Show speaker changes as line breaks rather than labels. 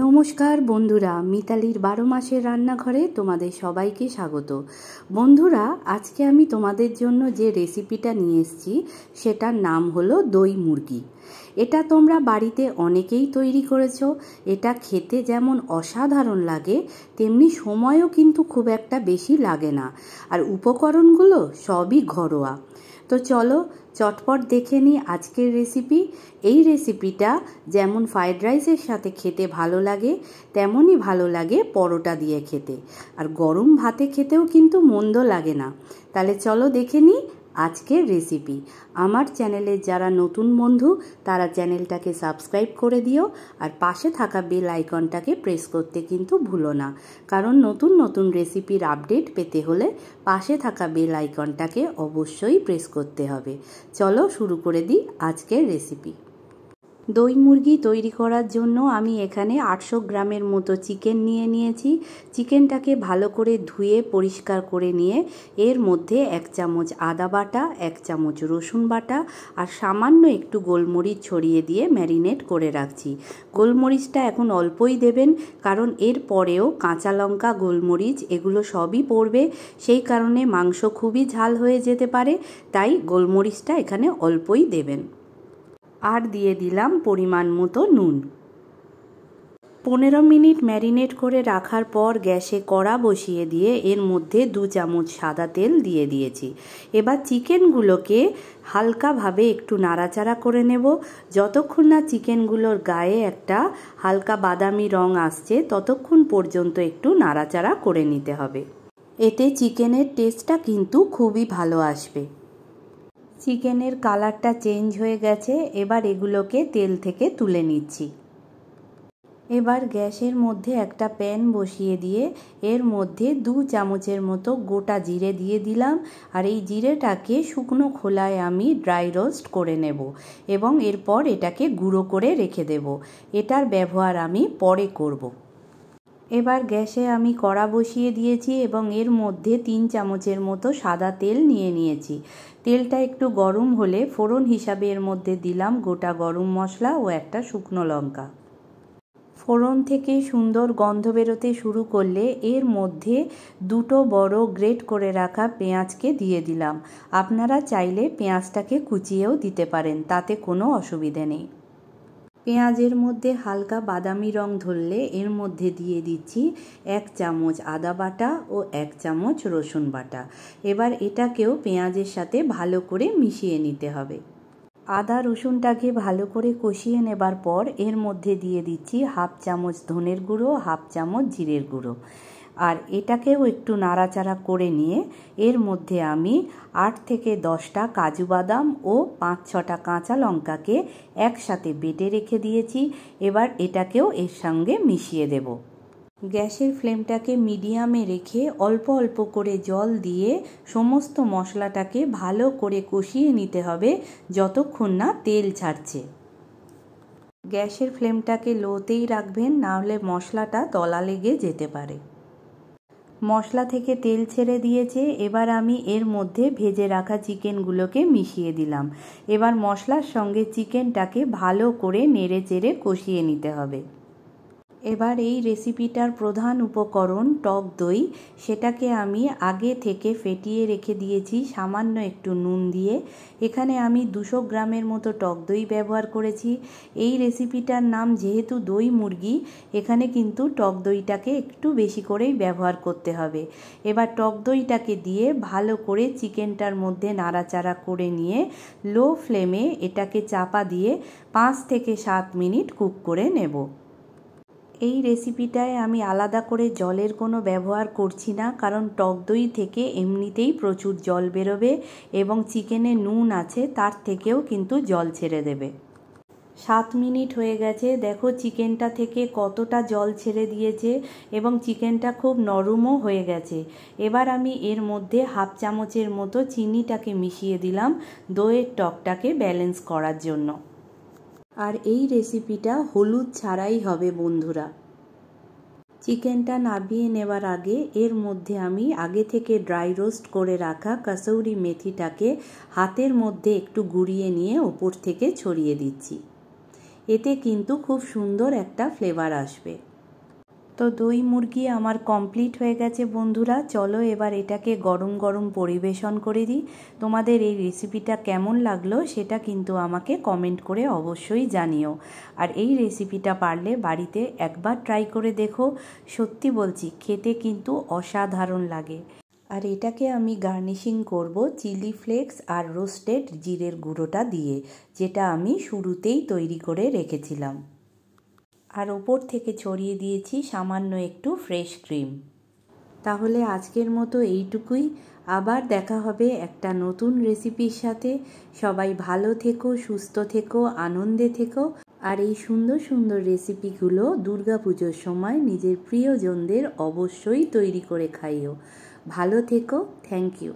নমস্কার বন্ধুরা মিতালির বারো মাসের রান্নাঘরে তোমাদের সবাইকে স্বাগত বন্ধুরা আজকে আমি তোমাদের জন্য যে রেসিপিটা নিয়ে এসেছি সেটার নাম হলো দই মুরগি এটা তোমরা বাড়িতে অনেকেই তৈরি করেছ এটা খেতে যেমন অসাধারণ লাগে তেমনি সময়ও কিন্তু খুব একটা বেশি লাগে না আর উপকরণগুলো সবই ঘরোয়া তো চলো চটপট দেখে নিই আজকের রেসিপি এই রেসিপিটা যেমন ফ্রায়েড রাইসের সাথে খেতে ভালো লাগে তেমনই ভালো লাগে পরোটা দিয়ে খেতে আর গরম ভাতে খেতেও কিন্তু মন্দ লাগে না তাহলে চলো দেখে নিই আজকের রেসিপি আমার চ্যানেলে যারা নতুন বন্ধু তারা চ্যানেলটাকে সাবস্ক্রাইব করে দিও আর পাশে থাকা বেল আইকনটাকে প্রেস করতে কিন্তু ভুলো না কারণ নতুন নতুন রেসিপির আপডেট পেতে হলে পাশে থাকা বেল আইকনটাকে অবশ্যই প্রেস করতে হবে চলো শুরু করে দিই আজকের রেসিপি দই মুরগি তৈরি করার জন্য আমি এখানে আটশো গ্রামের মতো চিকেন নিয়ে নিয়েছি চিকেনটাকে ভালো করে ধুয়ে পরিষ্কার করে নিয়ে এর মধ্যে এক চামচ আদা বাটা এক চামচ রসুন বাটা আর সামান্য একটু গোলমরিচ ছড়িয়ে দিয়ে ম্যারিনেট করে রাখছি গোলমরিচটা এখন অল্পই দেবেন কারণ এর পরেও কাঁচা লঙ্কা গোলমরিচ এগুলো সবই পড়বে সেই কারণে মাংস খুবই ঝাল হয়ে যেতে পারে তাই গোলমরিচটা এখানে অল্পই দেবেন আর দিয়ে দিলাম পরিমাণ মতো নুন পনেরো মিনিট ম্যারিনেট করে রাখার পর গ্যাসে কড়া বসিয়ে দিয়ে এর মধ্যে দু চামচ সাদা তেল দিয়ে দিয়েছি এবার চিকেনগুলোকে হালকাভাবে একটু নাড়াচাড়া করে নেব যতক্ষণ না চিকেনগুলোর গায়ে একটা হালকা বাদামি রং আসছে ততক্ষণ পর্যন্ত একটু নাড়াচাড়া করে নিতে হবে এতে চিকেনের টেস্টটা কিন্তু খুবই ভালো আসবে চিকেনের কালারটা চেঞ্জ হয়ে গেছে এবার এগুলোকে তেল থেকে তুলে নিচ্ছি এবার গ্যাসের মধ্যে একটা প্যান বসিয়ে দিয়ে এর মধ্যে দু চামচের মতো গোটা জিরে দিয়ে দিলাম আর এই জিরেটাকে শুকনো খোলায় আমি ড্রাই রোস্ট করে নেব এবং এরপর এটাকে গুঁড়ো করে রেখে দেব এটার ব্যবহার আমি পরে করব। এবার গ্যাসে আমি কড়া বসিয়ে দিয়েছি এবং এর মধ্যে তিন চামচের মতো সাদা তেল নিয়ে নিয়েছি তেলটা একটু গরম হলে ফোড়ন হিসাবে এর মধ্যে দিলাম গোটা গরম মশলা ও একটা শুকনো লঙ্কা ফোড়ন থেকে সুন্দর গন্ধ বেরোতে শুরু করলে এর মধ্যে দুটো বড় গ্রেট করে রাখা পেঁয়াজকে দিয়ে দিলাম আপনারা চাইলে পেঁয়াজটাকে কুচিয়েও দিতে পারেন তাতে কোনো অসুবিধে নেই পেঁয়াজের মধ্যে হালকা বাদামি রং ধরলে এর মধ্যে দিয়ে দিচ্ছি এক চামচ আদা বাটা ও এক চামচ রসুন বাটা এবার এটাকেও পেঁয়াজের সাথে ভালো করে মিশিয়ে নিতে হবে আদা রসুনটাকে ভালো করে কষিয়ে নেবার পর এর মধ্যে দিয়ে দিচ্ছি হাফ চামচ ধনের গুঁড়ো হাফ চামচ জিরের গুঁড়ো আর এটাকেও একটু নাড়াচাড়া করে নিয়ে এর মধ্যে আমি আট থেকে দশটা কাজু বাদাম ও পাঁচ ছটা কাঁচা লঙ্কাকে একসাথে বেটে রেখে দিয়েছি এবার এটাকেও এর সঙ্গে মিশিয়ে দেব গ্যাসের ফ্লেমটাকে মিডিয়ামে রেখে অল্প অল্প করে জল দিয়ে সমস্ত মশলাটাকে ভালো করে কষিয়ে নিতে হবে যতক্ষণ না তেল ছাড়ছে গ্যাসের ফ্লেমটাকে লোতেই রাখবেন নাহলে মশলাটা তলা লেগে যেতে পারে মশলা থেকে তেল ছেড়ে দিয়েছে এবার আমি এর মধ্যে ভেজে রাখা চিকেনগুলোকে মিশিয়ে দিলাম এবার মশলার সঙ্গে চিকেনটাকে ভালো করে নেড়ে চেড়ে কষিয়ে নিতে হবে এবার এই রেসিপিটার প্রধান উপকরণ টক দই সেটাকে আমি আগে থেকে ফেটিয়ে রেখে দিয়েছি সামান্য একটু নুন দিয়ে এখানে আমি দুশো গ্রামের মতো টক দই ব্যবহার করেছি এই রেসিপিটার নাম যেহেতু দই মুরগি এখানে কিন্তু টক দইটাকে একটু বেশি করেই ব্যবহার করতে হবে এবার টক দইটাকে দিয়ে ভালো করে চিকেনটার মধ্যে নাড়াচাড়া করে নিয়ে লো ফ্লেমে এটাকে চাপা দিয়ে পাঁচ থেকে সাত মিনিট কুক করে নেব এই রেসিপিটায় আমি আলাদা করে জলের কোনো ব্যবহার করছি না কারণ টক দই থেকে এমনিতেই প্রচুর জল বেরোবে এবং চিকেনে নুন আছে তার থেকেও কিন্তু জল ছেড়ে দেবে সাত মিনিট হয়ে গেছে দেখো চিকেনটা থেকে কতটা জল ছেড়ে দিয়েছে এবং চিকেনটা খুব নরমও হয়ে গেছে এবার আমি এর মধ্যে হাফ চামচের মতো চিনিটাকে মিশিয়ে দিলাম দইয়ের টকটাকে ব্যালেন্স করার জন্য আর এই রেসিপিটা হলুদ ছাড়াই হবে বন্ধুরা চিকেনটা নাবিয়ে নেওয়ার আগে এর মধ্যে আমি আগে থেকে ড্রাই রোস্ট করে রাখা কাসৌরি মেথিটাকে হাতের মধ্যে একটু গুড়িয়ে নিয়ে ওপর থেকে ছড়িয়ে দিচ্ছি এতে কিন্তু খুব সুন্দর একটা ফ্লেভার আসবে তো দই মুরগি আমার কমপ্লিট হয়ে গেছে বন্ধুরা চলো এবার এটাকে গরম গরম পরিবেশন করে দিই তোমাদের এই রেসিপিটা কেমন লাগলো সেটা কিন্তু আমাকে কমেন্ট করে অবশ্যই জানিও আর এই রেসিপিটা পারলে বাড়িতে একবার ট্রাই করে দেখো সত্যি বলছি খেতে কিন্তু অসাধারণ লাগে আর এটাকে আমি গার্নিশিং করব চিলি ফ্লেক্স আর রোস্টেড জিরের গুঁড়োটা দিয়ে যেটা আমি শুরুতেই তৈরি করে রেখেছিলাম আর ওপর থেকে ছড়িয়ে দিয়েছি সামান্য একটু ফ্রেশ ক্রিম তাহলে আজকের মতো এইটুকুই আবার দেখা হবে একটা নতুন রেসিপির সাথে সবাই ভালো থেকো সুস্থ থেকো আনন্দে থেকো আর এই সুন্দর সুন্দর রেসিপিগুলো দুর্গাপুজোর সময় নিজের প্রিয়জনদের অবশ্যই তৈরি করে খাইও ভালো থেকো থ্যাংক ইউ